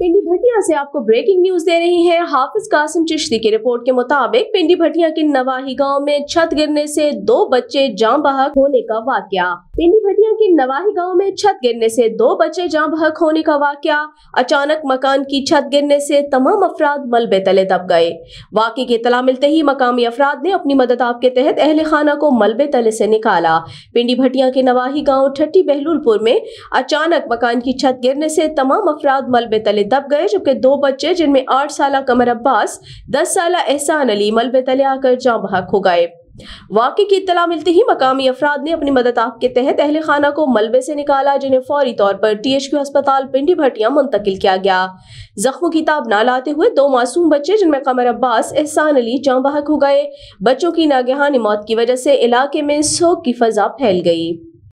पिंडी भटिया से आपको breaking news दे रही है हाफिज कासिम चिश्ती की रिपोर्ट के मुताबिक पिंडी भटिया के नवाही गांव में छत गिरने से दो बच्चे जाम बहक होने का वाक्य पिंडी भटिया के नवाही गांव में छत गिरने से दो बच्चे जाम बहक होने का वाक्य अचानक मकान की छत गिरने से तमाम अफराद मलबे तले दब गए वाकई की इतला मिलते ही मकामी अफराद ने अपनी मदद आपके तहत अहल खाना को मलबे तले से निकाला पिंडी भटिया के नवाही गाँव ठट्टी बहलुलपुर में अचानक मकान की छत गिरने से तमाम अफराद मलबे तले में दब गए जबकि दो बच्चे जिनमें आठ साल कमर अब्बास दस साल एहसान अली मलबे तले आकर जाँ बहक हो गए वाकई की इतला मिलते ही मकामी अफराद ने अपनी मदद आप के तहत अहल खाना को मलबे से निकाला जिन्हें फौरी तौर पर टी एच क्यू अस्पताल पिंडी भट्टिया मुंतकिल किया गया जख्मों की ताब न लाते हुए दो मासूम बच्चे जिनमें कमर अब्बास एहसान अली जाँ बहक हो गए बच्चों की नागहानी मौत की वजह से इलाके में सोग की फजा फैल गई